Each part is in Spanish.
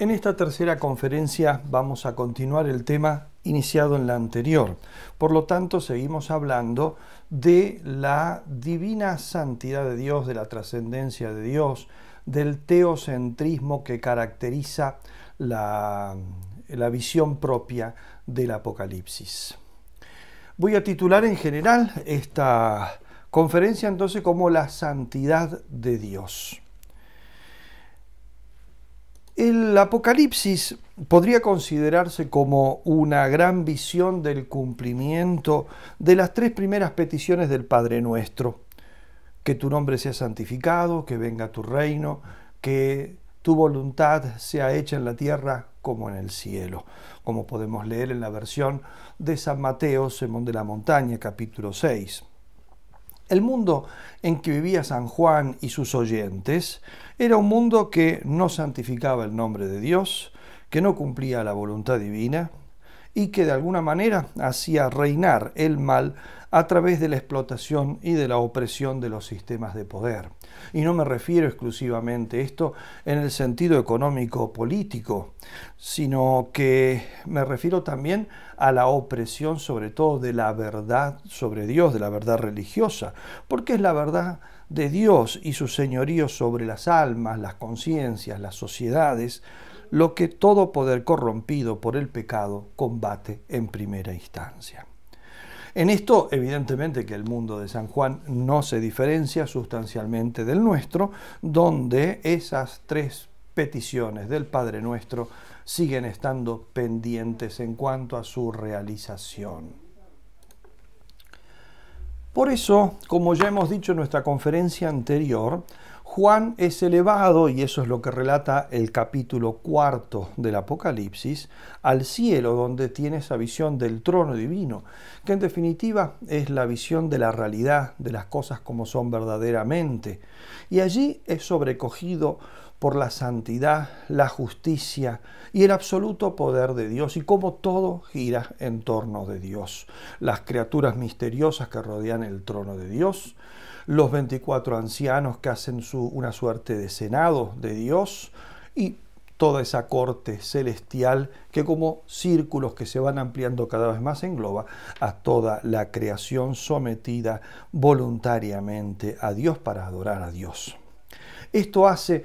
En esta tercera conferencia vamos a continuar el tema iniciado en la anterior. Por lo tanto, seguimos hablando de la divina santidad de Dios, de la trascendencia de Dios, del teocentrismo que caracteriza la, visión propia del Apocalipsis. Voy a titular en general esta conferencia entonces como la santidad de Dios. El Apocalipsis podría considerarse como una gran visión del cumplimiento de las tres primeras peticiones del Padre Nuestro. Que tu nombre sea santificado, que venga tu reino, que tu voluntad sea hecha en la tierra como en el cielo, como podemos leer en la versión de San Mateo, Semón de la Montaña, capítulo 6. El mundo en que vivía San Juan y sus oyentes era un mundo que no santificaba el nombre de Dios, que no cumplía la voluntad divina y que de alguna manera hacía reinar el mal a través de la explotación y de la opresión de los sistemas de poder. Y no me refiero exclusivamente a esto en el sentido económico político, sino que me refiero también a la opresión sobre todo de la verdad sobre Dios, de la verdad religiosa, porque es la verdad de Dios y su señorío sobre las almas, las conciencias, las sociedades, lo que todo poder corrompido por el pecado combate en primera instancia. En esto, evidentemente que el mundo de San Juan no se diferencia sustancialmente del nuestro, donde esas tres peticiones del Padre Nuestro siguen estando pendientes en cuanto a su realización. Por eso, como ya hemos dicho en nuestra conferencia anterior, Juan es elevado, y eso es lo que relata el capítulo cuarto del Apocalipsis, al cielo, donde tiene esa visión del trono divino, que en definitiva es la visión de la realidad, de las cosas como son verdaderamente. Y allí es sobrecogido por la santidad, la justicia y el absoluto poder de Dios y cómo todo gira en torno de Dios. Las criaturas misteriosas que rodean el trono de Dios, los 24 ancianos que hacen su, una suerte de senado de Dios y toda esa corte celestial que como círculos que se van ampliando cada vez más engloba a toda la creación sometida voluntariamente a Dios para adorar a Dios. Esto hace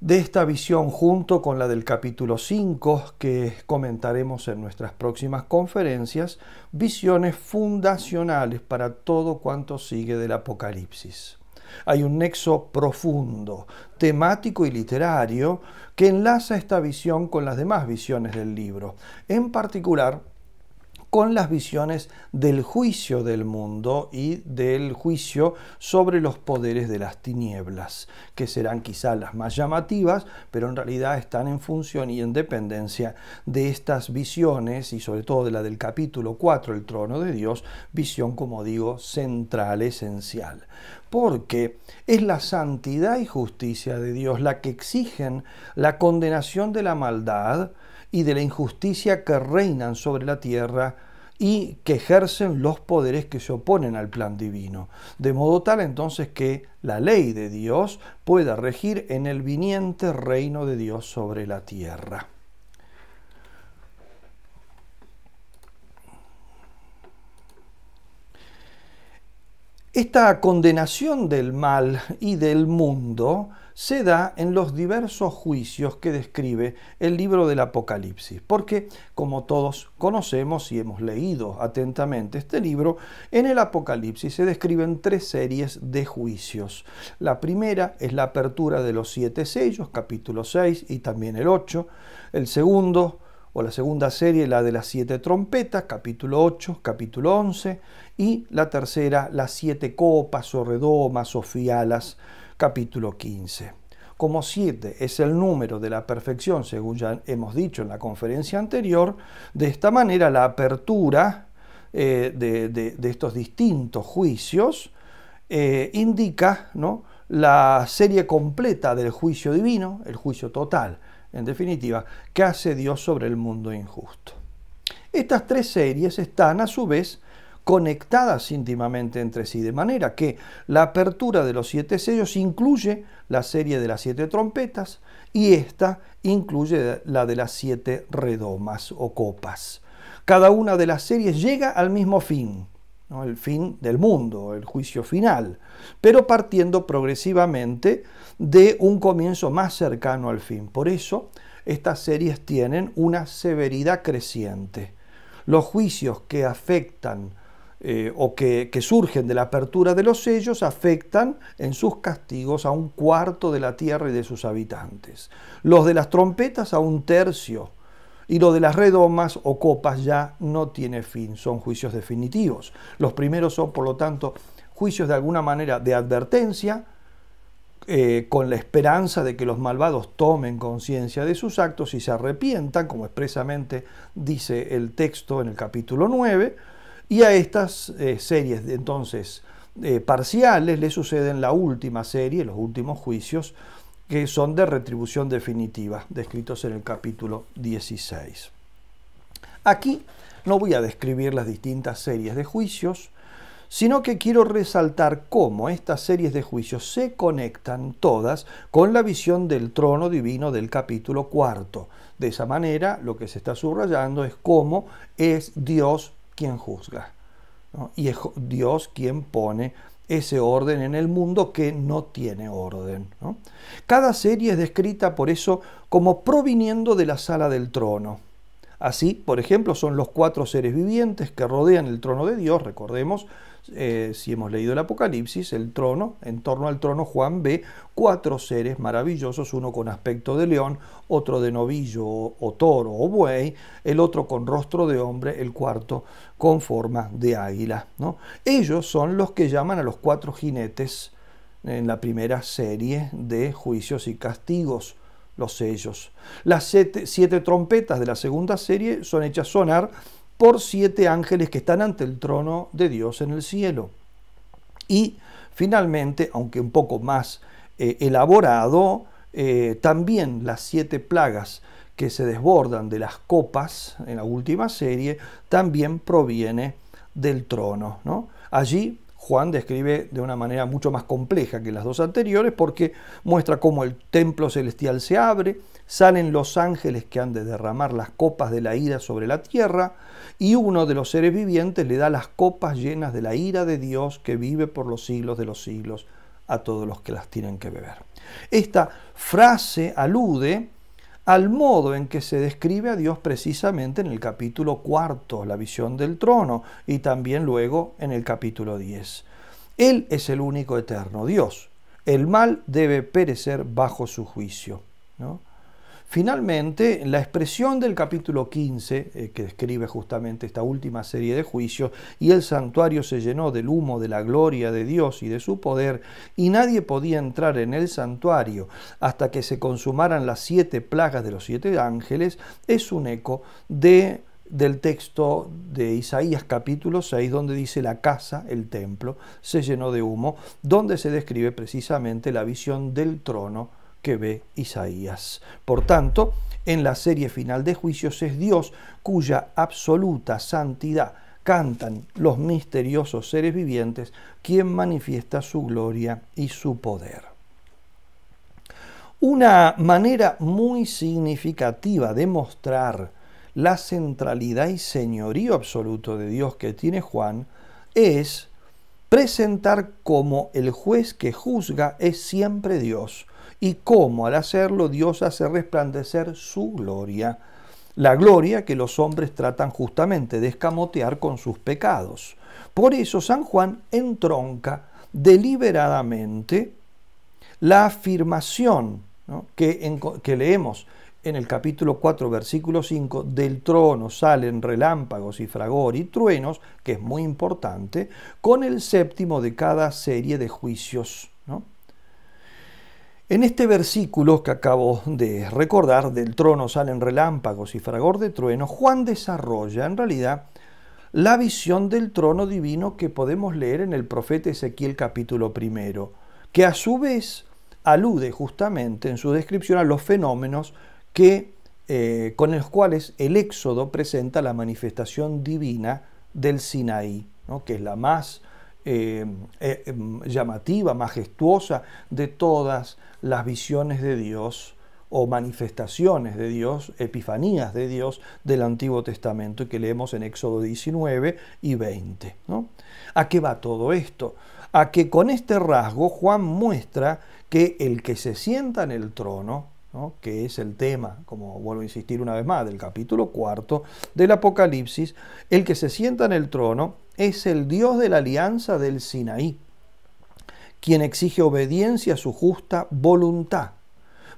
de esta visión junto con la del capítulo 5 que comentaremos en nuestras próximas conferencias, visiones fundacionales para todo cuanto sigue del Apocalipsis. Hay un nexo profundo, temático y literario que enlaza esta visión con las demás visiones del libro, en particular con las visiones del juicio del mundo y del juicio sobre los poderes de las tinieblas, que serán quizás las más llamativas, pero en realidad están en función y en dependencia de estas visiones y sobre todo de la del capítulo 4, el trono de Dios, visión, como digo, central, esencial. Porque es la santidad y justicia de Dios la que exigen la condenación de la maldad, y de la injusticia que reinan sobre la tierra y que ejercen los poderes que se oponen al plan divino, de modo tal entonces que la ley de Dios pueda regir en el viniente reino de Dios sobre la tierra. Esta condenación del mal y del mundo se da en los diversos juicios que describe el libro del Apocalipsis, porque como todos conocemos y hemos leído atentamente este libro, en el Apocalipsis se describen tres series de juicios. La primera es la apertura de los siete sellos, capítulo 6 y también el 8. El segundo, o la segunda serie, la de las siete trompetas, capítulo 8, capítulo 11, y la tercera, las siete copas o redomas o fialas, capítulo 15. Como 7 es el número de la perfección, según ya hemos dicho en la conferencia anterior, de esta manera la apertura eh, de, estos distintos juicios eh, indica la serie completa del juicio divino, el juicio total, en definitiva, que hace Dios sobre el mundo injusto. Estas tres series están a su vez conectadas íntimamente entre sí, de manera que la apertura de los siete sellos incluye la serie de las siete trompetas y esta incluye la de las siete redomas o copas. Cada una de las series llega al mismo fin, el fin del mundo, el juicio final, pero partiendo progresivamente de un comienzo más cercano al fin. Por eso, estas series tienen una severidad creciente. Los juicios que afectan eh, o que, surgen de la apertura de los sellos afectan en sus castigos a un cuarto de la tierra y de sus habitantes, los de las trompetas a un tercio, y lo de las redomas o copas ya no tiene fin, son juicios definitivos. Los primeros son, por lo tanto, juicios de alguna manera de advertencia, eh, con la esperanza de que los malvados tomen conciencia de sus actos y se arrepientan, como expresamente dice el texto en el capítulo 9, y a estas eh, series series entonces eh, parciales le suceden la última serie, los últimos juicios, que son de retribución definitiva, descritos en el capítulo 16. Aquí no voy a describir las distintas series de juicios, sino que quiero resaltar cómo estas series de juicios se conectan todas con la visión del trono divino del capítulo cuarto. De esa manera, lo que se está subrayando es cómo es Dios quien juzga. Y es Dios quien pone ese orden en el mundo que no tiene orden. Cada serie es descrita por eso como proviniendo de la sala del trono. Así, por ejemplo, son los cuatro seres vivientes que rodean el trono de Dios, recordemos, eh, si hemos leído el Apocalipsis, el trono, en torno al trono Juan ve cuatro seres maravillosos, uno con aspecto de león, otro de novillo o, toro o buey, el otro con rostro de hombre, el cuarto con forma de águila. ¿no? Ellos son los que llaman a los cuatro jinetes en la primera serie de juicios y castigos los sellos. Las siete trompetas de la segunda serie son hechas sonar por siete ángeles que están ante el trono de Dios en el cielo. Y finalmente, aunque un poco más eh, elaborado, eh, también las siete plagas que se desbordan de las copas en la última serie, también proviene del trono. Allí Juan describe de una manera mucho más compleja que las dos anteriores porque muestra cómo el templo celestial se abre, salen los ángeles que han de derramar las copas de la ira sobre la tierra, y uno de los seres vivientes le da las copas llenas de la ira de Dios que vive por los siglos de los siglos a todos los que las tienen que beber. Esta frase alude al modo en que se describe a Dios precisamente en el capítulo cuarto, la visión del trono, y también luego en el capítulo 10. Él es el único eterno Dios. El mal debe perecer bajo su juicio. ¿no? Finalmente, la expresión del capítulo 15, eh, que describe justamente esta última serie de juicios, y el santuario se llenó del humo de la gloria de Dios y de su poder, y nadie podía entrar en el santuario hasta que se consumaran las siete plagas de los siete ángeles, es un eco del texto de Isaías capítulo 6, donde dice la casa, el templo, se llenó de humo, donde se describe precisamente la visión del trono que ve Isaías. Por tanto, en la serie final de juicios es Dios cuya absoluta santidad cantan los misteriosos seres vivientes, quien manifiesta su gloria y su poder. Una manera muy significativa de mostrar la centralidad y señorío absoluto de Dios que tiene Juan es presentar como el juez que juzga es siempre Dios, y cómo al hacerlo Dios hace resplandecer su gloria, la gloria que los hombres tratan justamente de escamotear con sus pecados. Por eso San Juan entronca deliberadamente la afirmación que, que leemos en el capítulo 4, versículo 5, del trono salen relámpagos y fragor y truenos, que es muy importante, con el séptimo de cada serie de juicios en este versículo que acabo de recordar, del trono salen relámpagos y fragor de trueno, Juan desarrolla en realidad la visión del trono divino que podemos leer en el profeta Ezequiel capítulo primero, que a su vez alude justamente en su descripción a los fenómenos que, eh, con los cuales el Éxodo presenta la manifestación divina del Sinaí, que es la más eh, eh, em, llamativa, majestuosa de todas las visiones de Dios o manifestaciones de Dios, epifanías de Dios del Antiguo Testamento y que leemos en Éxodo 19 y 20. ¿A qué va todo esto? A que con este rasgo Juan muestra que el que se sienta en el trono, que es el tema, como vuelvo a insistir una vez más, del capítulo cuarto del Apocalipsis, el que se sienta en el trono es el Dios de la alianza del Sinaí, quien exige obediencia a su justa voluntad.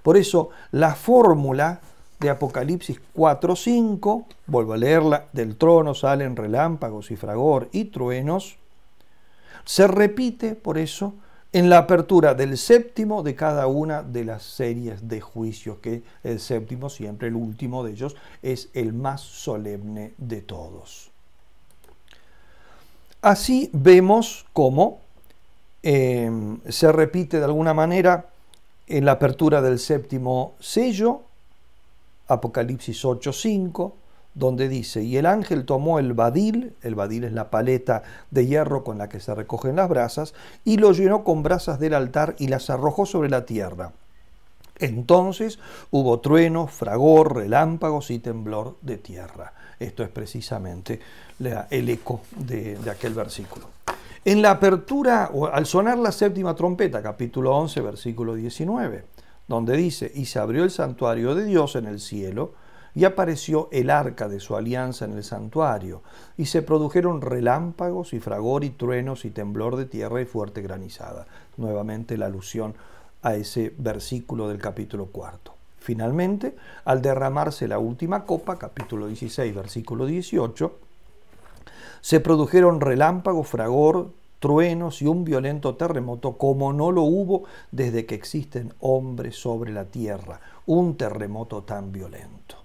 Por eso la fórmula de Apocalipsis 4.5, vuelvo a leerla, del trono salen relámpagos y fragor y truenos, se repite por eso en la apertura del séptimo de cada una de las series de juicios, que el séptimo, siempre el último de ellos, es el más solemne de todos. Así vemos cómo em, se repite de alguna manera en la apertura del séptimo sello, Apocalipsis 8:5, donde dice, y el ángel tomó el badil, el badil es la paleta de hierro con la que se recogen las brasas, y lo llenó con brasas del altar y las arrojó sobre la tierra. Entonces hubo truenos, fragor, relámpagos y temblor de tierra. Esto es precisamente el eco de, de aquel versículo. En la apertura, o al sonar la séptima trompeta, capítulo 11, versículo 19, donde dice, y se abrió el santuario de Dios en el cielo, y apareció el arca de su alianza en el santuario, y se produjeron relámpagos y fragor y truenos y temblor de tierra y fuerte granizada. Nuevamente la alusión a ese versículo del capítulo cuarto. Finalmente, al derramarse la última copa, capítulo 16, versículo 18, se produjeron relámpagos, fragor, truenos y un violento terremoto como no lo hubo desde que existen hombres sobre la tierra, un terremoto tan violento.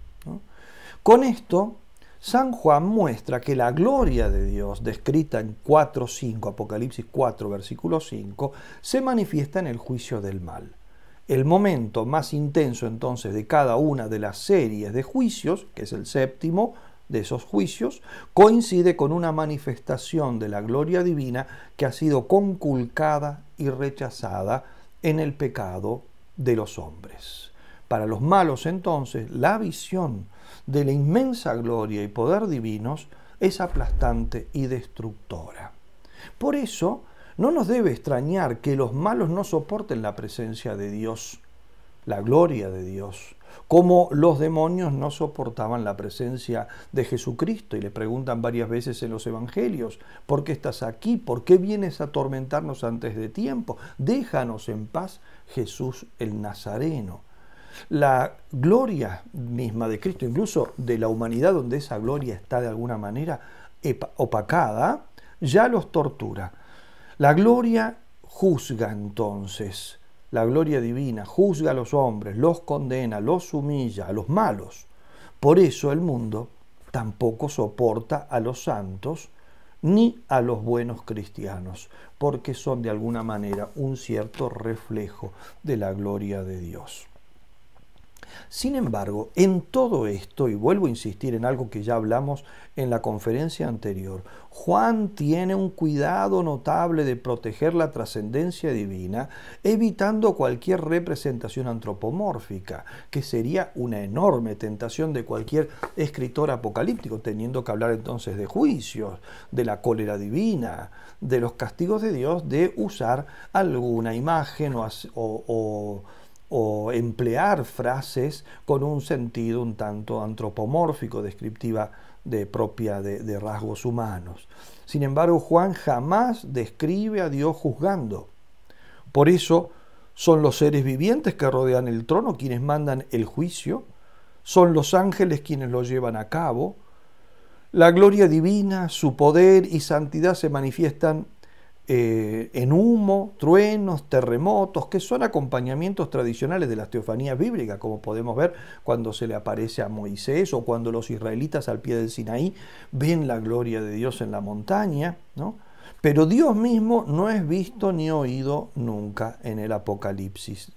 Con esto, San Juan muestra que la gloria de Dios, descrita en 4.5, Apocalipsis 4, versículo 5, se manifiesta en el juicio del mal. El momento más intenso entonces de cada una de las series de juicios, que es el séptimo de esos juicios, coincide con una manifestación de la gloria divina que ha sido conculcada y rechazada en el pecado de los hombres. Para los malos entonces, la visión de la inmensa gloria y poder divinos es aplastante y destructora. Por eso, no nos debe extrañar que los malos no soporten la presencia de Dios, la gloria de Dios, como los demonios no soportaban la presencia de Jesucristo y le preguntan varias veces en los evangelios, ¿por qué estás aquí? ¿Por qué vienes a atormentarnos antes de tiempo? Déjanos en paz, Jesús el Nazareno. La gloria misma de Cristo, incluso de la humanidad donde esa gloria está de alguna manera opacada, ya los tortura la gloria juzga entonces, la gloria divina juzga a los hombres, los condena, los humilla, a los malos. Por eso el mundo tampoco soporta a los santos ni a los buenos cristianos, porque son de alguna manera un cierto reflejo de la gloria de Dios. Sin embargo, en todo esto, y vuelvo a insistir en algo que ya hablamos en la conferencia anterior, Juan tiene un cuidado notable de proteger la trascendencia divina, evitando cualquier representación antropomórfica, que sería una enorme tentación de cualquier escritor apocalíptico, teniendo que hablar entonces de juicios, de la cólera divina, de los castigos de Dios, de usar alguna imagen o o emplear frases con un sentido un tanto antropomórfico, descriptiva de, propia de, de rasgos humanos. Sin embargo, Juan jamás describe a Dios juzgando. Por eso son los seres vivientes que rodean el trono quienes mandan el juicio, son los ángeles quienes lo llevan a cabo, la gloria divina, su poder y santidad se manifiestan eh, en humo, truenos, terremotos, que son acompañamientos tradicionales de las teofanías bíblicas, como podemos ver cuando se le aparece a Moisés o cuando los israelitas al pie del Sinaí ven la gloria de Dios en la montaña, ¿no? Pero Dios mismo no es visto ni oído nunca en el Apocalipsis.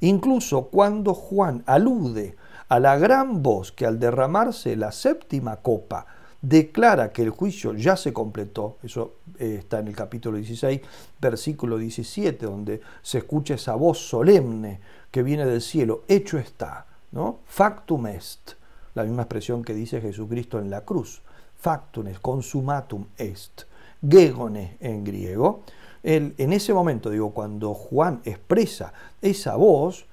Incluso cuando Juan alude a la gran voz que al derramarse la séptima copa declara que el juicio ya se completó, eso eh, está en el capítulo 16, versículo 17, donde se escucha esa voz solemne que viene del cielo, hecho está, ¿no? Factum est, la misma expresión que dice Jesucristo en la cruz, factum est, consumatum est, gegone en griego. el en ese momento, digo, cuando Juan expresa esa voz,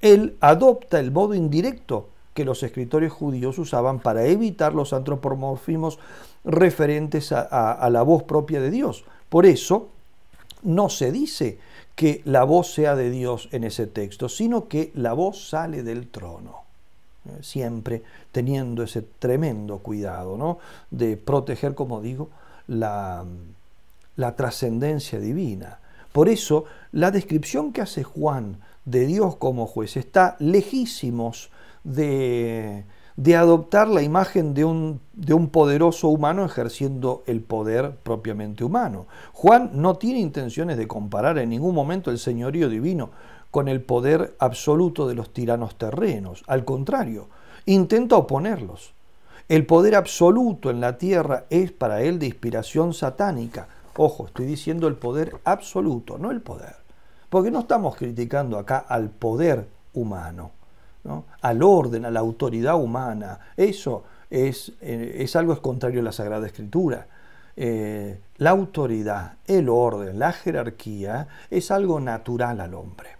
él adopta el modo indirecto que los escritores judíos usaban para evitar los antropomorfismos referentes a, la voz propia de Dios. Por eso no se dice que la voz sea de Dios en ese texto, sino que la voz sale del trono ¿eh? siempre teniendo ese tremendo cuidado ¿no? de proteger, como digo, la, la trascendencia divina. Por eso, la descripción que hace Juan de Dios como juez está lejísimos de, adoptar la imagen de un, poderoso humano ejerciendo el poder propiamente humano. Juan no tiene intenciones de comparar en ningún momento el señorío divino con el poder absoluto de los tiranos terrenos. Al contrario, intenta oponerlos. El poder absoluto en la tierra es para él de inspiración satánica. Ojo, estoy diciendo el poder absoluto, no el poder. Porque no estamos criticando acá al poder humano al orden, a la autoridad humana. Eso es, eh, algo es contrario a la Sagrada Escritura. Eh, la autoridad, el orden, la jerarquía es algo natural al hombre.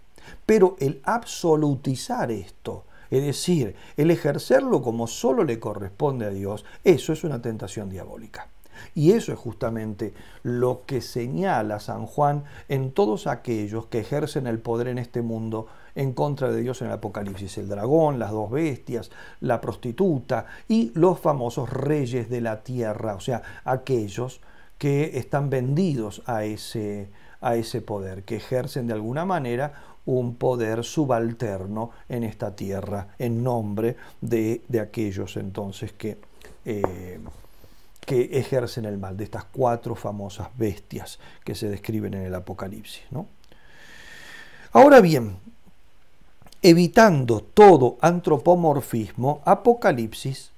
Pero el absolutizar esto, es decir, el ejercerlo como solo le corresponde a Dios, eso es una tentación diabólica. Y eso es justamente lo que señala San Juan en todos aquellos que ejercen el poder en este mundo en contra de Dios en el Apocalipsis, el dragón, las dos bestias, la prostituta y los famosos reyes de la tierra, o sea, aquellos que están vendidos a ese, a ese poder, que ejercen de alguna manera un poder subalterno en esta tierra, en nombre de, aquellos entonces que, eh, que ejercen el mal, de estas cuatro famosas bestias que se describen en el Apocalipsis. ¿no? Ahora bien, evitando todo antropomorfismo, Apocalipsis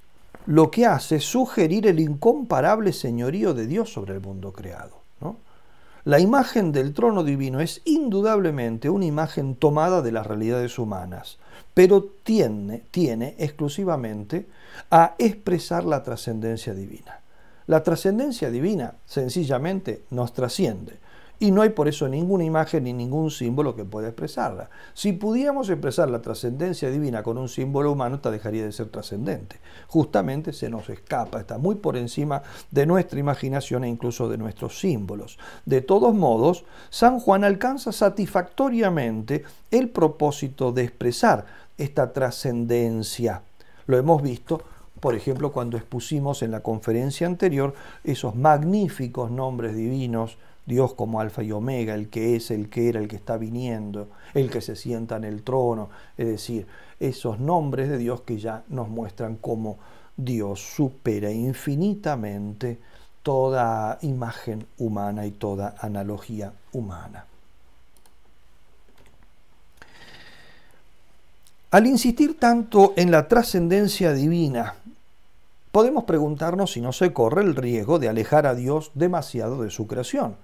lo que hace es sugerir el incomparable señorío de Dios sobre el mundo creado. La imagen del trono divino es indudablemente una imagen tomada de las realidades humanas, pero tiene exclusivamente a expresar la trascendencia divina. La trascendencia divina sencillamente nos trasciende, y no hay por eso ninguna imagen ni ningún símbolo que pueda expresarla. Si pudiéramos expresar la trascendencia divina con un símbolo humano, esta dejaría de ser trascendente. Justamente se nos escapa, está muy por encima de nuestra imaginación e incluso de nuestros símbolos. De todos modos, San Juan alcanza satisfactoriamente el propósito de expresar esta trascendencia. Lo hemos visto por ejemplo, cuando expusimos en la conferencia anterior esos magníficos nombres divinos Dios como alfa y omega, el que es, el que era, el que está viniendo, el que se sienta en el trono, es decir, esos nombres de Dios que ya nos muestran cómo Dios supera infinitamente toda imagen humana y toda analogía humana. Al insistir tanto en la trascendencia divina, podemos preguntarnos si no se corre el riesgo de alejar a Dios demasiado de su creación.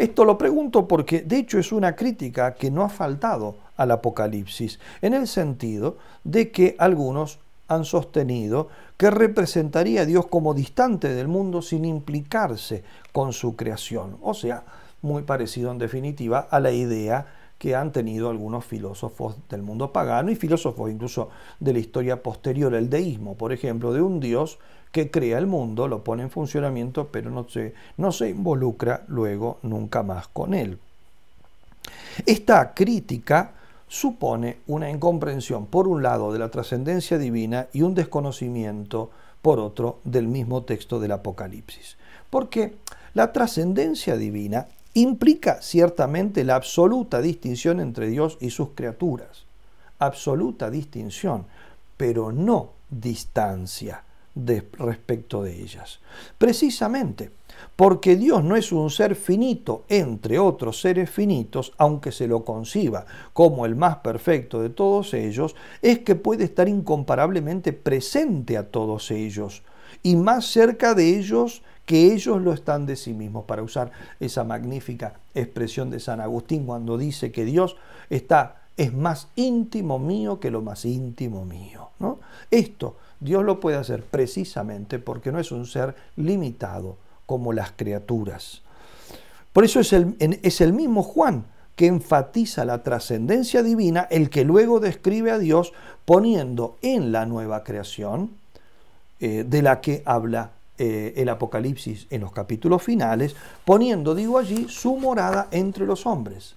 Esto lo pregunto porque de hecho es una crítica que no ha faltado al Apocalipsis, en el sentido de que algunos han sostenido que representaría a Dios como distante del mundo sin implicarse con su creación. O sea, muy parecido en definitiva a la idea que han tenido algunos filósofos del mundo pagano y filósofos incluso de la historia posterior, el deísmo, por ejemplo, de un dios que crea el mundo, lo pone en funcionamiento, pero no se, no se involucra luego nunca más con él. Esta crítica supone una incomprensión, por un lado, de la trascendencia divina y un desconocimiento, por otro, del mismo texto del Apocalipsis. Porque la trascendencia divina implica ciertamente la absoluta distinción entre Dios y sus criaturas. Absoluta distinción, pero no distancia respecto de ellas. Precisamente porque Dios no es un ser finito entre otros seres finitos, aunque se lo conciba como el más perfecto de todos ellos, es que puede estar incomparablemente presente a todos ellos y más cerca de ellos que ellos lo están de sí mismos, para usar esa magnífica expresión de San Agustín cuando dice que Dios está, es más íntimo mío que lo más íntimo mío. ¿no? Esto Dios lo puede hacer precisamente porque no es un ser limitado como las criaturas. Por eso es el, es el mismo Juan que enfatiza la trascendencia divina, el que luego describe a Dios poniendo en la nueva creación eh, de la que habla eh, el Apocalipsis en los capítulos finales, poniendo, digo allí, su morada entre los hombres.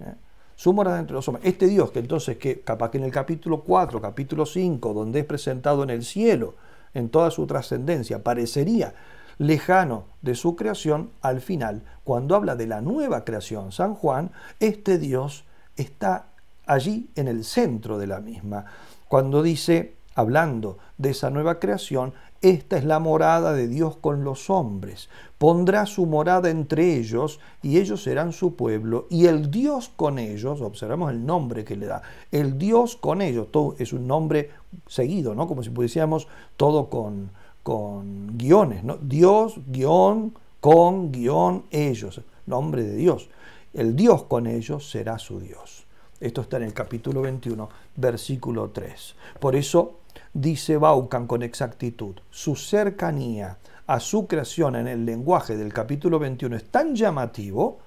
¿eh? Su morada entre los hombres. Este Dios que entonces, que capaz que en el capítulo 4, capítulo 5, donde es presentado en el cielo, en toda su trascendencia, parecería lejano de su creación, al final, cuando habla de la nueva creación, San Juan, este Dios está allí en el centro de la misma. Cuando dice, hablando de esa nueva creación, esta es la morada de Dios con los hombres. Pondrá su morada entre ellos y ellos serán su pueblo. Y el Dios con ellos, observamos el nombre que le da, el Dios con ellos, todo es un nombre seguido, ¿no? Como si pudiésemos todo con, con guiones, ¿no? Dios, guión, con, guión, ellos, nombre de Dios. El Dios con ellos será su Dios. Esto está en el capítulo 21, versículo 3. Por eso dice Baucan con exactitud, su cercanía a su creación en el lenguaje del capítulo 21 es tan llamativo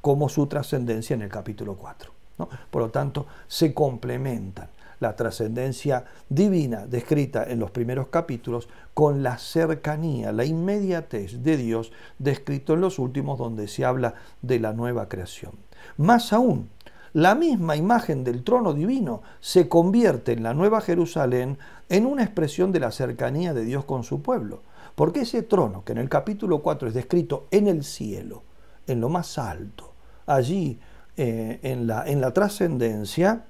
como su trascendencia en el capítulo 4. Por lo tanto, se complementan la trascendencia divina descrita en los primeros capítulos con la cercanía, la inmediatez de Dios descrito en los últimos donde se habla de la nueva creación. Más aún, la misma imagen del trono divino se convierte en la Nueva Jerusalén en una expresión de la cercanía de Dios con su pueblo. Porque ese trono, que en el capítulo 4 es descrito en el cielo, en lo más alto, allí eh, en la, trascendencia,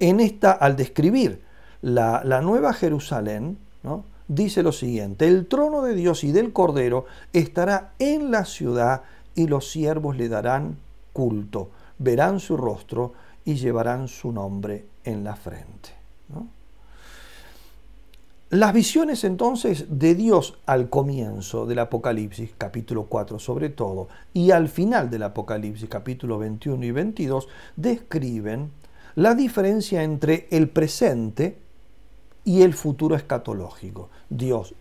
en esta, al describir la, Nueva Jerusalén, dice lo siguiente, el trono de Dios y del Cordero estará en la ciudad y los siervos le darán culto verán su rostro y llevarán su nombre en la frente. Las visiones entonces de Dios al comienzo del Apocalipsis, capítulo 4 sobre todo, y al final del Apocalipsis, capítulo 21 y 22, describen la diferencia entre el presente y el futuro escatológico. Dios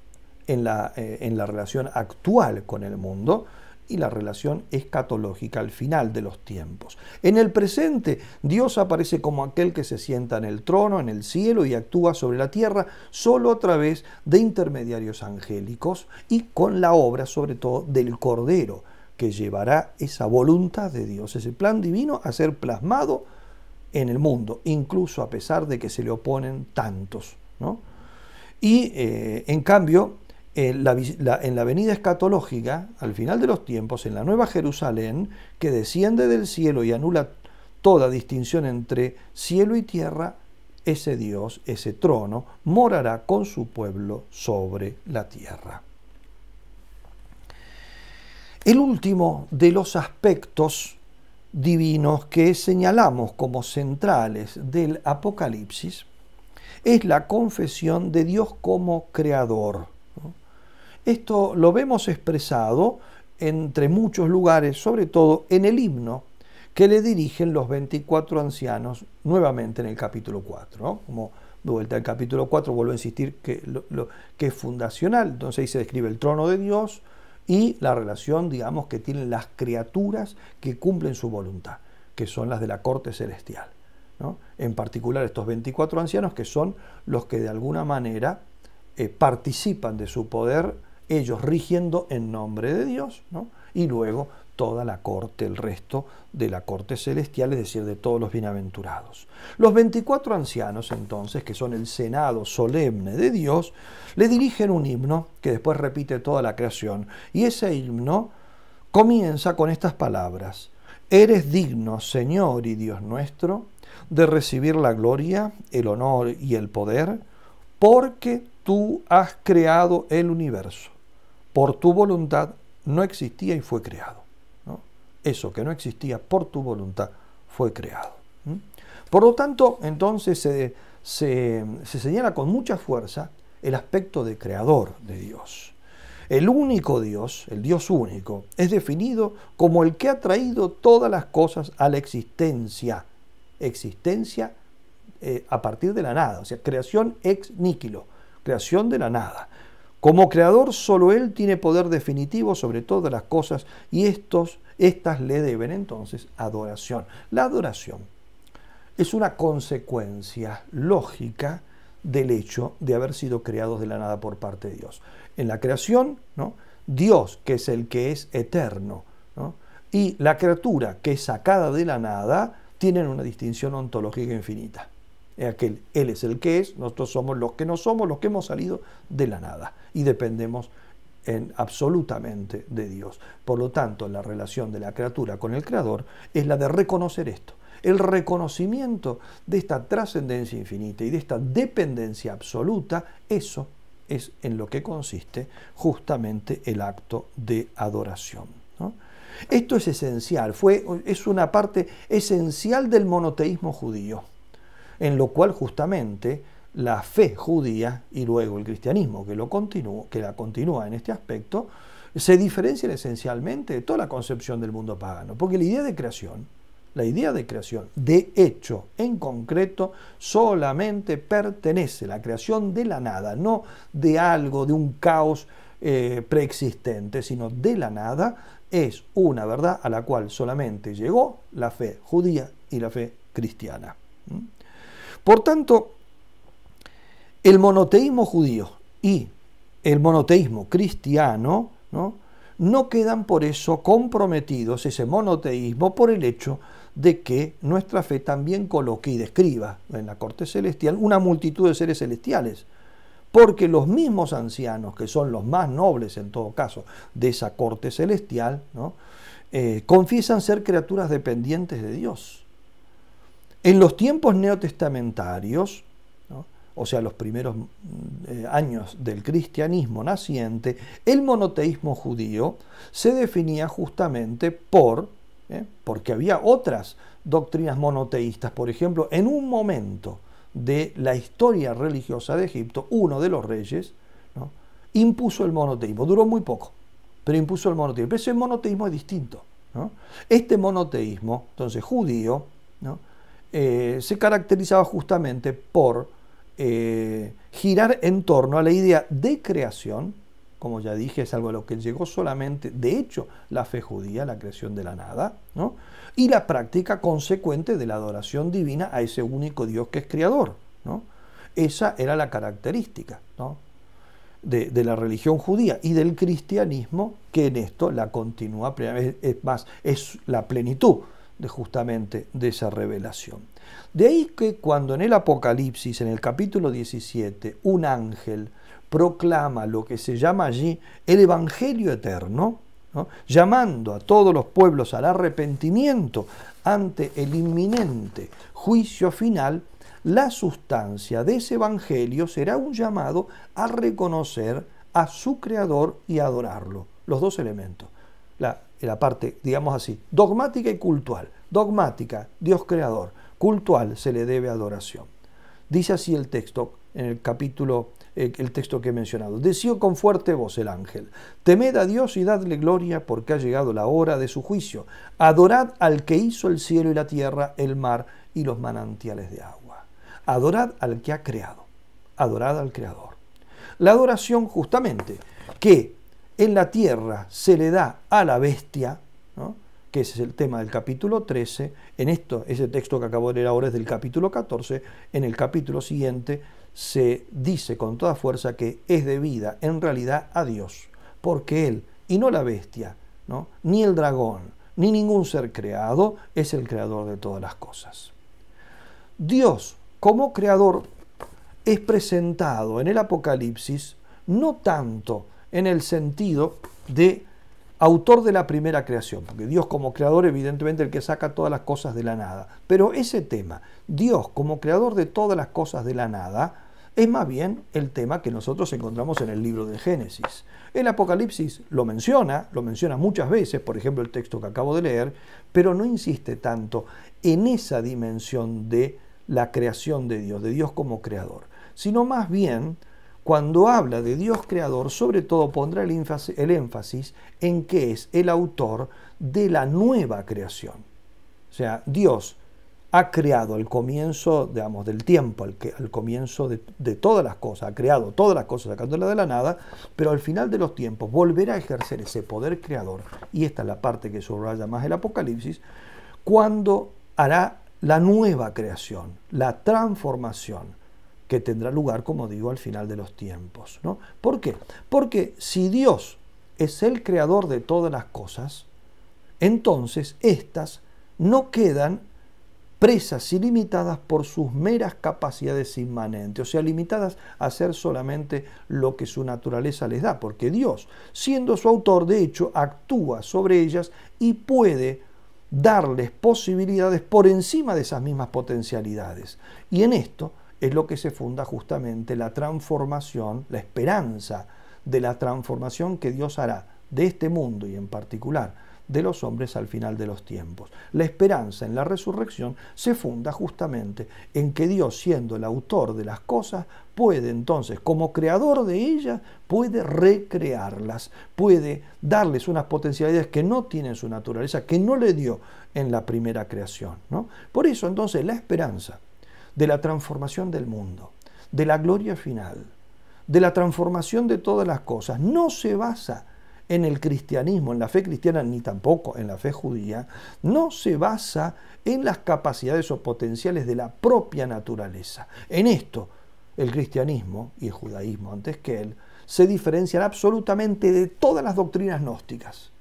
en la eh, relación actual con el mundo, y la relación escatológica al final de los tiempos. En el presente, Dios aparece como aquel que se sienta en el trono, en el cielo y actúa sobre la tierra solo a través de intermediarios angélicos y con la obra sobre todo del Cordero, que llevará esa voluntad de Dios, ese plan divino a ser plasmado en el mundo, incluso a pesar de que se le oponen tantos. ¿no? Y eh, en cambio, en la venida escatológica, al final de los tiempos, en la Nueva Jerusalén, que desciende del cielo y anula toda distinción entre cielo y tierra, ese Dios, ese trono, morará con su pueblo sobre la tierra. El último de los aspectos divinos que señalamos como centrales del Apocalipsis es la confesión de Dios como creador. Esto lo vemos expresado entre muchos lugares, sobre todo en el himno que le dirigen los 24 ancianos nuevamente en el capítulo 4. Como vuelta al capítulo 4, vuelvo a insistir que, es fundacional. Entonces ahí se describe el trono de Dios y la relación, digamos, que tienen las criaturas que cumplen su voluntad, que son las de la corte celestial. En particular estos 24 ancianos que son los que de alguna manera eh, participan de su poder ellos rigiendo en nombre de Dios, y luego toda la corte, el resto de la corte celestial, es decir, de todos los bienaventurados. Los 24 ancianos, entonces, que son el Senado solemne de Dios, le dirigen un himno que después repite toda la creación, y ese himno comienza con estas palabras. Eres digno, Señor y Dios nuestro, de recibir la gloria, el honor y el poder, porque tú has creado el universo por tu voluntad no existía y fue creado. Eso que no existía por tu voluntad fue creado. Por lo tanto, entonces se, señala con mucha fuerza el aspecto de creador de Dios. El único Dios, el Dios único, es definido como el que ha traído todas las cosas a la existencia. Existencia eh, a partir de la nada, o sea, creación ex nihilo, creación de la nada. Como creador, solo Él tiene poder definitivo sobre todas las cosas y estos, estas le deben entonces adoración. La adoración es una consecuencia lógica del hecho de haber sido creados de la nada por parte de Dios. En la creación, ¿no? Dios, que es el que es eterno, y la criatura, que es sacada de la nada, tienen una distinción ontológica infinita aquel Él es el que es, nosotros somos los que no somos, los que hemos salido de la nada y dependemos en absolutamente de Dios. Por lo tanto, la relación de la criatura con el Creador es la de reconocer esto, el reconocimiento de esta trascendencia infinita y de esta dependencia absoluta, eso es en lo que consiste justamente el acto de adoración. Esto es esencial, fue, es una parte esencial del monoteísmo judío en lo cual justamente la fe judía y luego el cristianismo que, lo que la continúa en este aspecto, se diferencian esencialmente de toda la concepción del mundo pagano, porque la idea de creación, la idea de creación, de hecho, en concreto, solamente pertenece la creación de la nada, no de algo, de un caos eh, preexistente, sino de la nada, es una verdad a la cual solamente llegó la fe judía y la fe cristiana. ¿Mm? Por tanto, el monoteísmo judío y el monoteísmo cristiano ¿no? quedan por eso comprometidos ese monoteísmo por el hecho de que nuestra fe también coloque y describa en la corte celestial una multitud de seres celestiales. Porque los mismos ancianos, que son los más nobles en todo caso de esa corte celestial, eh, confiesan ser criaturas dependientes de Dios. En los tiempos neotestamentarios, o sea, los primeros mm, eh, años del cristianismo naciente, el monoteísmo judío se definía justamente por, ¿eh? porque había otras doctrinas monoteístas, por ejemplo, en un momento de la historia religiosa de Egipto, uno de los reyes impuso el monoteísmo, duró muy poco, pero impuso el monoteísmo. Pero ese monoteísmo es distinto. Este monoteísmo, entonces judío, ¿no? Eh, se caracterizaba justamente por eh, girar en torno a la idea de creación, como ya dije, es algo a lo que llegó solamente, de hecho, la fe judía, la creación de la nada, y la práctica consecuente de la adoración divina a ese único Dios que es creador. Esa era la característica de, la religión judía y del cristianismo que en esto la continúa, es más, es la plenitud justamente de esa revelación. De ahí que cuando en el Apocalipsis, en el capítulo 17, un ángel proclama lo que se llama allí el Evangelio eterno, llamando a todos los pueblos al arrepentimiento ante el inminente juicio final, la sustancia de ese Evangelio será un llamado a reconocer a su Creador y adorarlo. Los dos elementos en la parte, digamos así, dogmática y cultual. Dogmática, Dios creador. Cultual se le debe adoración. Dice así el texto en el capítulo, eh, el texto que he mencionado. Deció con fuerte voz el ángel, temed a Dios y dadle gloria porque ha llegado la hora de su juicio. Adorad al que hizo el cielo y la tierra, el mar y los manantiales de agua. Adorad al que ha creado. Adorad al Creador. La adoración justamente que en la tierra se le da a la bestia, que ese es el tema del capítulo 13, en esto, ese texto que acabo de leer ahora es del capítulo 14, en el capítulo siguiente se dice con toda fuerza que es debida en realidad a Dios, porque Él, y no la bestia, ni el dragón, ni ningún ser creado, es el creador de todas las cosas. Dios, como creador, es presentado en el Apocalipsis no tanto en el sentido de autor de la primera creación, porque Dios como creador evidentemente el que saca todas las cosas de la nada, pero ese tema, Dios como creador de todas las cosas de la nada, es más bien el tema que nosotros encontramos en el libro de Génesis. El Apocalipsis lo menciona, lo menciona muchas veces, por ejemplo el texto que acabo de leer, pero no insiste tanto en esa dimensión de la creación de Dios, de Dios como creador, sino más bien cuando habla de Dios creador, sobre todo pondrá el énfasis, en que es el autor de la nueva creación. O sea, Dios ha creado al comienzo, digamos, del tiempo, al, al comienzo de, de, todas las cosas, ha creado todas las cosas sacándolas de la nada, pero al final de los tiempos volverá a ejercer ese poder creador, y esta es la parte que subraya más el Apocalipsis, cuando hará la nueva creación, la transformación, que tendrá lugar, como digo, al final de los tiempos. ¿no? ¿Por qué? Porque si Dios es el creador de todas las cosas, entonces éstas no quedan presas y limitadas por sus meras capacidades inmanentes, o sea, limitadas a ser solamente lo que su naturaleza les da, porque Dios, siendo su autor, de hecho, actúa sobre ellas y puede darles posibilidades por encima de esas mismas potencialidades. Y en esto es lo que se funda justamente la transformación, la esperanza de la transformación que Dios hará de este mundo y en particular de los hombres al final de los tiempos. La esperanza en la resurrección se funda justamente en que Dios, siendo el autor de las cosas, puede entonces, como creador de ellas, puede recrearlas, puede darles unas potencialidades que no tienen su naturaleza, que no le dio en la primera creación. ¿no? Por eso entonces la esperanza de la transformación del mundo, de la gloria final, de la transformación de todas las cosas, no se basa en el cristianismo, en la fe cristiana, ni tampoco en la fe judía, no se basa en las capacidades o potenciales de la propia naturaleza. En esto, el cristianismo y el judaísmo antes que él se diferencian absolutamente de todas las doctrinas gnósticas,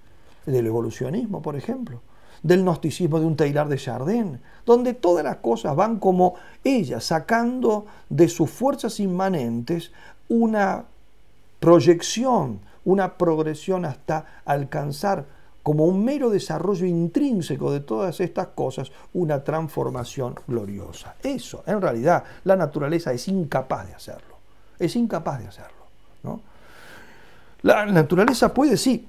del evolucionismo, por ejemplo, del gnosticismo de un Taylor de Chardin, donde todas las cosas van como ellas, sacando de sus fuerzas inmanentes una proyección, una progresión hasta alcanzar como un mero desarrollo intrínseco de todas estas cosas, una transformación gloriosa. Eso, en realidad, la naturaleza es incapaz de hacerlo. Es incapaz de hacerlo. La naturaleza puede, sí,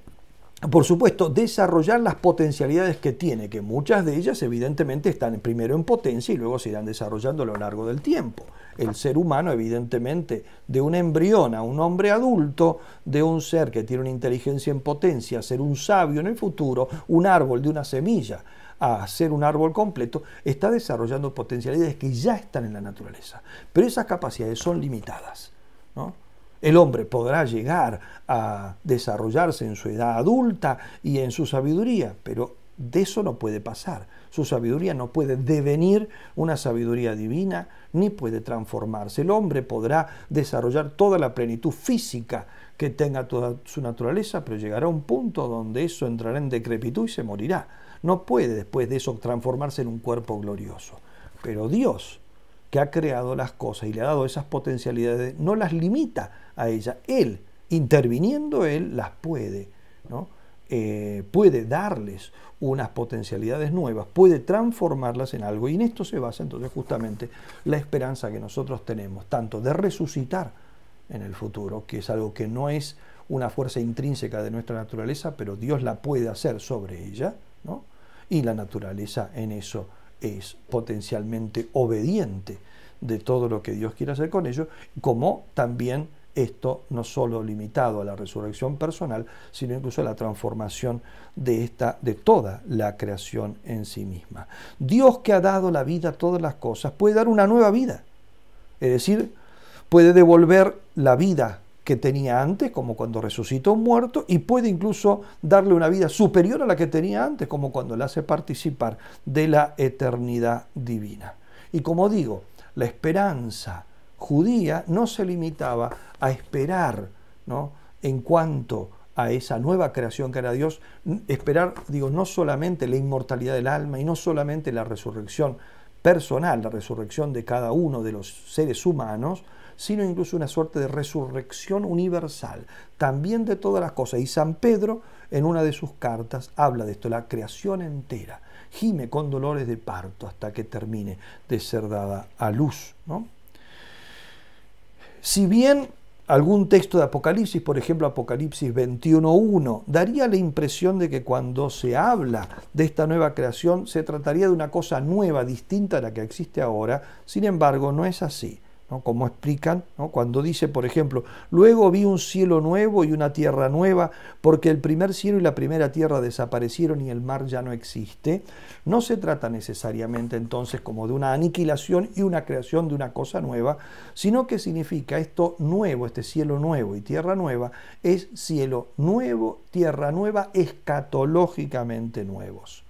por supuesto, desarrollar las potencialidades que tiene, que muchas de ellas evidentemente están primero en potencia y luego se irán desarrollando a lo largo del tiempo. El ah. ser humano, evidentemente, de un embrión a un hombre adulto, de un ser que tiene una inteligencia en potencia, a ser un sabio en el futuro, un árbol de una semilla a ser un árbol completo, está desarrollando potencialidades que ya están en la naturaleza. Pero esas capacidades son limitadas. El hombre podrá llegar a desarrollarse en su edad adulta y en su sabiduría, pero de eso no puede pasar. Su sabiduría no puede devenir una sabiduría divina, ni puede transformarse. El hombre podrá desarrollar toda la plenitud física que tenga toda su naturaleza, pero llegará a un punto donde eso entrará en decrepitud y se morirá. No puede después de eso transformarse en un cuerpo glorioso. Pero Dios que ha creado las cosas y le ha dado esas potencialidades, no las limita a ella. Él, interviniendo él, las puede, ¿no? Eh, puede darles unas potencialidades nuevas, puede transformarlas en algo. Y en esto se basa entonces justamente la esperanza que nosotros tenemos, tanto de resucitar en el futuro, que es algo que no es una fuerza intrínseca de nuestra naturaleza, pero Dios la puede hacer sobre ella, y la naturaleza en eso es potencialmente obediente de todo lo que Dios quiere hacer con ellos, como también esto no solo limitado a la resurrección personal, sino incluso a la transformación de, esta, de toda la creación en sí misma. Dios que ha dado la vida a todas las cosas puede dar una nueva vida, es decir, puede devolver la vida que tenía antes, como cuando resucitó un muerto, y puede incluso darle una vida superior a la que tenía antes, como cuando le hace participar de la eternidad divina. Y como digo, la esperanza judía no se limitaba a esperar ¿no? en cuanto a esa nueva creación que era Dios, esperar, digo, no solamente la inmortalidad del alma y no solamente la resurrección personal, la resurrección de cada uno de los seres humanos, sino incluso una suerte de resurrección universal, también de todas las cosas. Y San Pedro, en una de sus cartas, habla de esto, la creación entera, gime con dolores de parto hasta que termine de ser dada a luz. Si bien algún texto de Apocalipsis, por ejemplo Apocalipsis 21.1, daría la impresión de que cuando se habla de esta nueva creación se trataría de una cosa nueva, distinta a la que existe ahora, sin embargo no es así. ¿Cómo como explican, cuando dice, por ejemplo, luego vi un cielo nuevo y una tierra nueva, porque el primer cielo y la primera tierra desaparecieron y el mar ya no existe, no se trata necesariamente entonces como de una aniquilación y una creación de una cosa nueva, sino que significa esto nuevo, este cielo nuevo y tierra nueva, es cielo nuevo, tierra nueva, escatológicamente nuevos.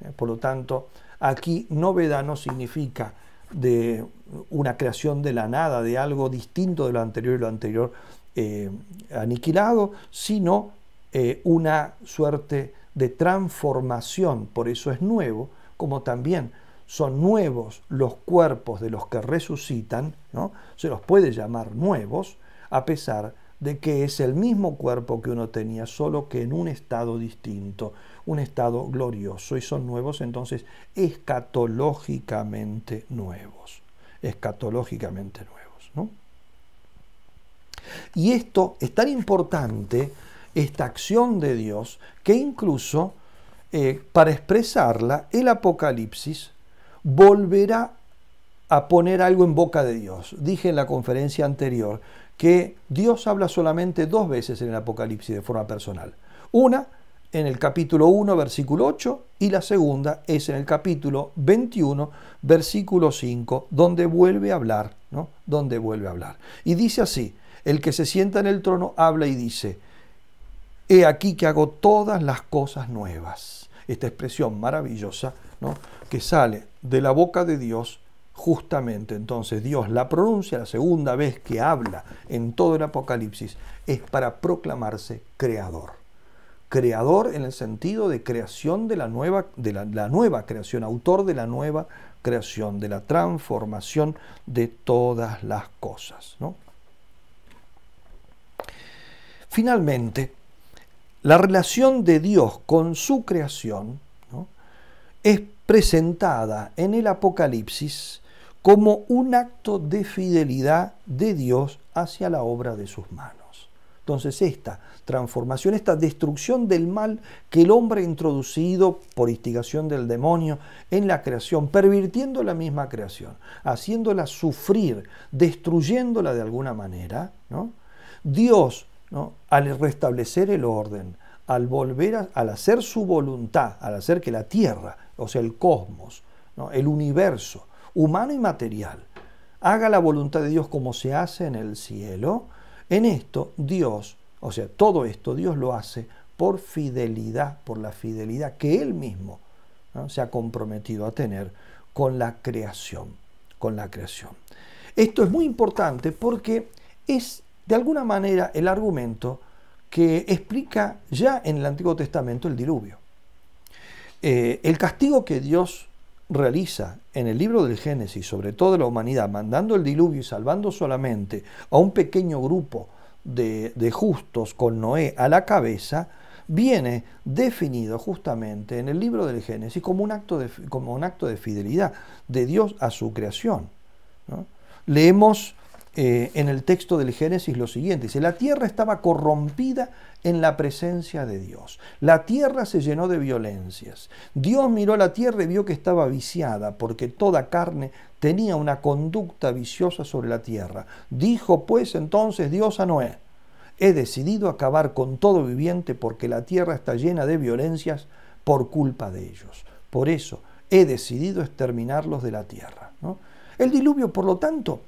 ¿Eh? Por lo tanto, aquí novedad no significa de una creación de la nada, de algo distinto de lo anterior y lo anterior eh, aniquilado, sino eh, una suerte de transformación, por eso es nuevo, como también son nuevos los cuerpos de los que resucitan, ¿no? se los puede llamar nuevos, a pesar de que es el mismo cuerpo que uno tenía, solo que en un estado distinto un estado glorioso y son nuevos entonces escatológicamente nuevos, escatológicamente nuevos. ¿no? Y esto es tan importante, esta acción de Dios, que incluso eh, para expresarla, el Apocalipsis volverá a poner algo en boca de Dios. Dije en la conferencia anterior que Dios habla solamente dos veces en el Apocalipsis de forma personal. Una en el capítulo 1, versículo 8, y la segunda es en el capítulo 21, versículo 5, donde vuelve a hablar, ¿no? Donde vuelve a hablar. Y dice así, el que se sienta en el trono habla y dice, he aquí que hago todas las cosas nuevas. Esta expresión maravillosa, Que sale de la boca de Dios justamente entonces Dios la pronuncia la segunda vez que habla en todo el Apocalipsis es para proclamarse creador creador en el sentido de creación de la nueva, de la, nueva creación, autor de la nueva creación, de la transformación de todas las cosas. Finalmente, la relación de Dios con su creación es presentada en el Apocalipsis como un acto de fidelidad de Dios hacia la obra de sus manos. Entonces esta transformación, esta destrucción del mal que el hombre ha introducido por instigación del demonio en la creación, pervirtiendo la misma creación, haciéndola sufrir, destruyéndola de alguna manera, ¿no? Dios, ¿no? al restablecer el orden, al volver a, al hacer su voluntad, al hacer que la tierra, o sea, el cosmos, el universo, humano y material, haga la voluntad de Dios como se hace en el cielo, en esto Dios, o sea, todo esto Dios lo hace por fidelidad, por la fidelidad que Él mismo se ha comprometido a tener con la creación, con la creación. Esto es muy importante porque es de alguna manera el argumento que explica ya en el Antiguo Testamento el diluvio. Eh, el castigo que Dios realiza en el libro del Génesis sobre toda la humanidad, mandando el diluvio y salvando solamente a un pequeño grupo de, justos con Noé a la cabeza, viene definido justamente en el libro del Génesis como un acto de, como un acto de fidelidad de Dios a su creación. Leemos eh, en el texto del Génesis lo siguiente. Dice, la tierra estaba corrompida en la presencia de Dios. La tierra se llenó de violencias. Dios miró la tierra y vio que estaba viciada, porque toda carne tenía una conducta viciosa sobre la tierra. Dijo pues entonces Dios a Noé, he decidido acabar con todo viviente porque la tierra está llena de violencias por culpa de ellos. Por eso he decidido exterminarlos de la tierra. El diluvio, por lo tanto,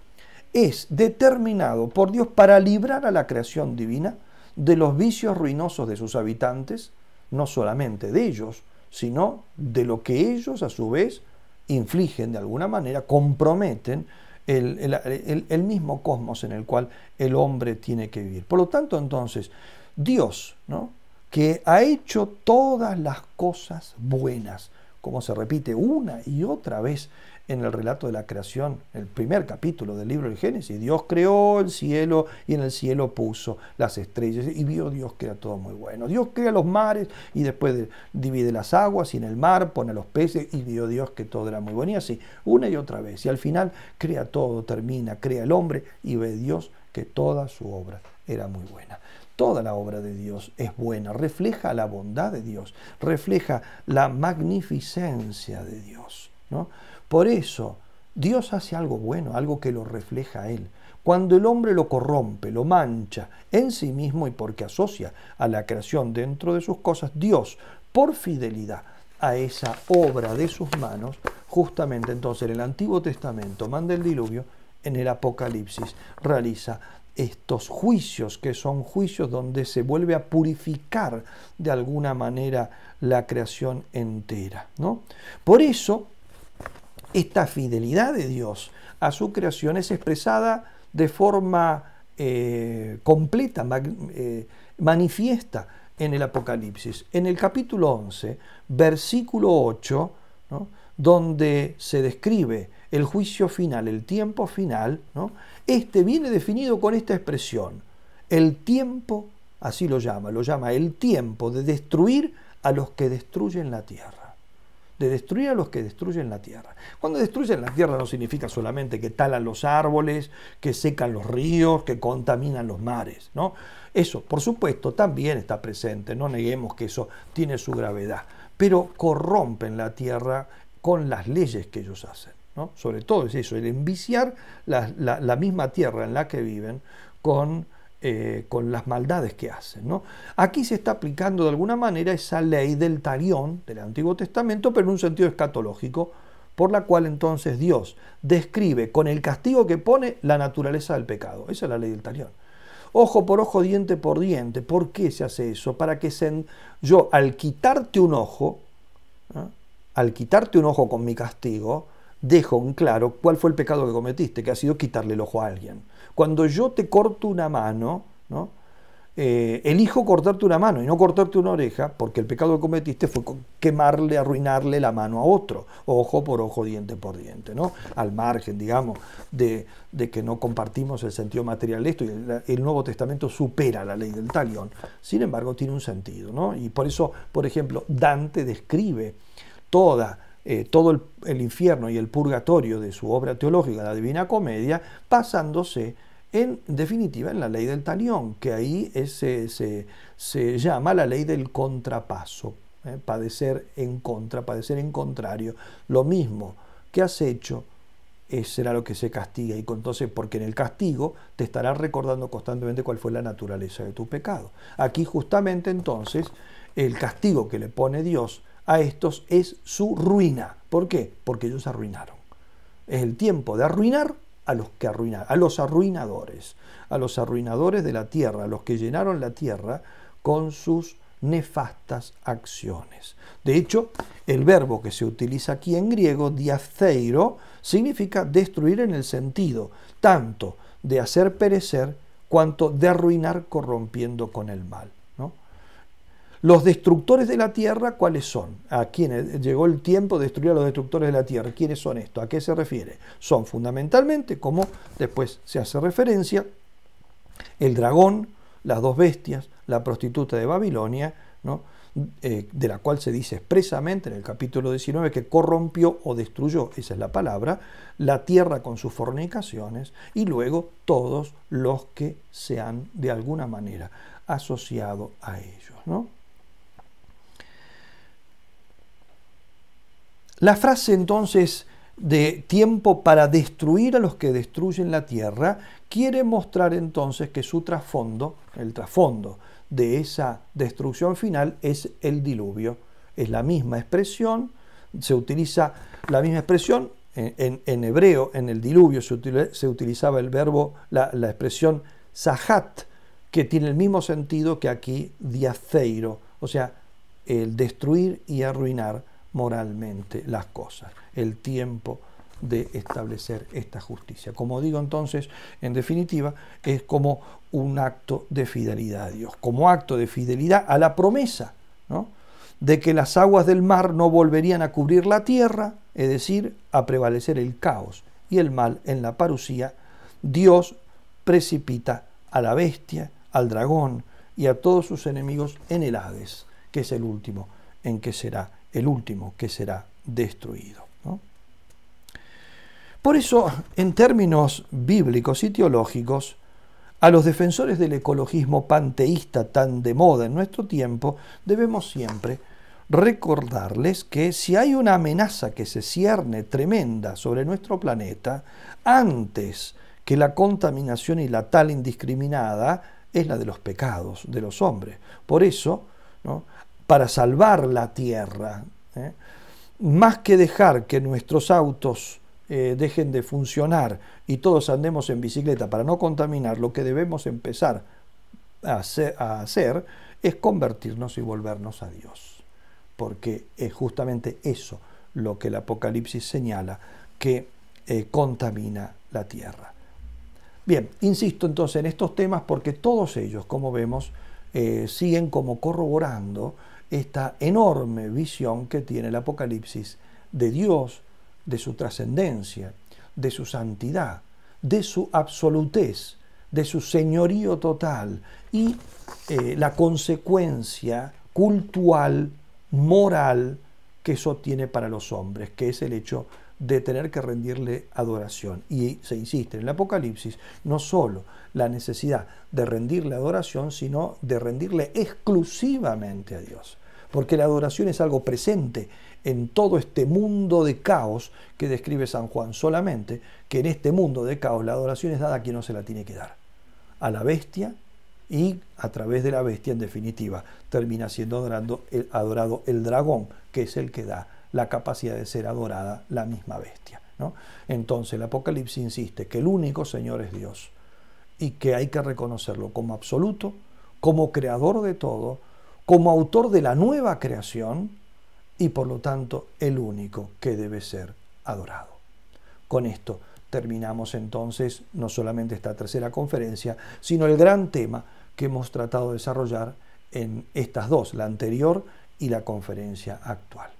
es determinado por Dios para librar a la creación divina de los vicios ruinosos de sus habitantes, no solamente de ellos, sino de lo que ellos a su vez infligen de alguna manera, comprometen el, mismo cosmos en el cual el hombre tiene que vivir. Por lo tanto, entonces, Dios, ¿no? que ha hecho todas las cosas buenas, como se repite una y otra vez en el relato de la creación, el primer capítulo del libro del Génesis. Dios creó el cielo y en el cielo puso las estrellas y vio Dios que era todo muy bueno. Dios crea los mares y después divide las aguas y en el mar pone los peces y vio Dios que todo era muy bueno. Y así, una y otra vez. Y al final crea todo, termina, crea el hombre y ve Dios que toda su obra era muy buena. Toda la obra de Dios es buena, refleja la bondad de Dios, refleja la magnificencia de Dios. ¿no? Por eso, Dios hace algo bueno, algo que lo refleja a Él. Cuando el hombre lo corrompe, lo mancha en sí mismo y porque asocia a la creación dentro de sus cosas, Dios, por fidelidad a esa obra de sus manos, justamente entonces en el Antiguo Testamento manda el diluvio, en el Apocalipsis realiza estos juicios, que son juicios donde se vuelve a purificar de alguna manera la creación entera. ¿no? Por eso, esta fidelidad de Dios a su creación es expresada de forma eh, completa, eh, manifiesta en el Apocalipsis. En el capítulo 11, versículo 8, donde se describe el juicio final, el tiempo final, este viene definido con esta expresión, el tiempo, así lo llama, lo llama el tiempo de destruir a los que destruyen la tierra de destruir a los que destruyen la tierra. Cuando destruyen la tierra no significa solamente que talan los árboles, que secan los ríos, que contaminan los mares, ¿no? Eso, por supuesto, también está presente, no neguemos que eso tiene su gravedad, pero corrompen la tierra con las leyes que ellos hacen, ¿no? Sobre todo es eso, el enviciar la, la misma tierra en la que viven con eh, con las maldades que hacen. Aquí se está aplicando de alguna manera esa ley del talión del Antiguo Testamento, pero en un sentido escatológico, por la cual entonces Dios describe con el castigo que pone la naturaleza del pecado. Esa es la ley del talión. Ojo por ojo, diente por diente. ¿Por qué se hace eso? Para que yo, al quitarte un ojo, ¿ah? al quitarte un ojo con mi castigo, dejo en claro cuál fue el pecado que cometiste, que ha sido quitarle el ojo a alguien. Cuando yo te corto una mano, eh, elijo cortarte una mano y no cortarte una oreja, porque el pecado que cometiste fue quemarle, arruinarle la mano a otro, ojo por ojo, diente por diente, Al margen, digamos, de, que no compartimos el sentido material de esto, y el, Nuevo Testamento supera la ley del talión. Sin embargo, tiene un sentido, Y por eso, por ejemplo, Dante describe eh, todo el, infierno y el purgatorio de su obra teológica, la Divina Comedia, pasándose en definitiva en la ley del talión, que ahí se, llama la ley del contrapaso, ¿eh? padecer en contra, padecer en contrario. Lo mismo que has hecho eh, será lo que se castiga, y entonces porque en el castigo te estará recordando constantemente cuál fue la naturaleza de tu pecado. Aquí justamente entonces el castigo que le pone Dios a estos es su ruina. ¿Por qué? Porque ellos arruinaron. Es el tiempo de arruinar a los que a los arruinadores, a los arruinadores de la tierra, a los que llenaron la tierra con sus nefastas acciones. De hecho, el verbo que se utiliza aquí en griego, diatheiro, significa destruir en el sentido tanto de hacer perecer cuanto de arruinar corrompiendo con el mal. Los destructores de la tierra, ¿cuáles son? ¿A quienes llegó el tiempo de destruir a los destructores de la tierra? ¿Quiénes son estos? ¿A qué se refiere? Son fundamentalmente, como después se hace referencia, el dragón, las dos bestias, la prostituta de Babilonia, eh, de la cual se dice expresamente en el capítulo 19 que corrompió o destruyó, esa es la palabra, la tierra con sus fornicaciones y luego todos los que se han de alguna manera asociado a ellos. ¿no? La frase entonces de tiempo para destruir a los que destruyen la tierra quiere mostrar entonces que su trasfondo, el trasfondo de esa destrucción final es el diluvio. Es la misma expresión, se utiliza la misma expresión eh, en, hebreo, en el diluvio se, utilizaba el verbo, la, expresión sahat, que tiene el mismo sentido que aquí diaceiro, o sea, el destruir y arruinar moralmente las cosas. El tiempo de establecer esta justicia. Como digo entonces, en definitiva, es como un acto de fidelidad a Dios, como acto de fidelidad a la promesa, de que las aguas del mar no volverían a cubrir la tierra, es decir, a prevalecer el caos y el mal en la parucía, Dios precipita a la bestia, al dragón y a todos sus enemigos en el Hades, que es el último en que será el último que será destruido. Por eso, en términos bíblicos y teológicos, a los defensores del ecologismo panteísta tan de moda en nuestro tiempo, debemos siempre recordarles que si hay una amenaza que se cierne tremenda sobre nuestro planeta, antes que la contaminación y la tal indiscriminada, es la de los pecados de los hombres. Por eso, ¿no? para salvar la tierra. ¿eh? Más que dejar que nuestros autos eh, dejen de funcionar y todos andemos en bicicleta para no contaminar, lo que debemos empezar a hacer, es convertirnos y volvernos a Dios. Porque es justamente eso lo que el Apocalipsis señala, que eh, contamina la tierra. Bien, insisto entonces en estos temas porque todos ellos, como vemos, siguen como corroborando esta enorme visión que tiene el Apocalipsis de Dios, de su trascendencia, de su santidad, de su absolutez, de su señorío total y eh, la consecuencia cultural, moral que eso tiene para los hombres, que es el hecho de tener que rendirle adoración. Y se insiste en el Apocalipsis no solo la necesidad de rendirle adoración, sino de rendirle exclusivamente a Dios. Porque la adoración es algo presente en todo este mundo de caos que describe San Juan, solamente que en este mundo de caos la adoración es dada a quien no se la tiene que dar, a la bestia y a través de la bestia en definitiva termina siendo adorado el, adorado el dragón, que es el que da la capacidad de ser adorada la misma bestia. Entonces el Apocalipsis insiste que el único Señor es Dios y que hay que reconocerlo como absoluto, como creador de todo, como autor de la nueva creación y por lo tanto el único que debe ser adorado. Con esto terminamos entonces no solamente esta tercera conferencia, sino el gran tema que hemos tratado de desarrollar en estas dos, la anterior y la conferencia actual.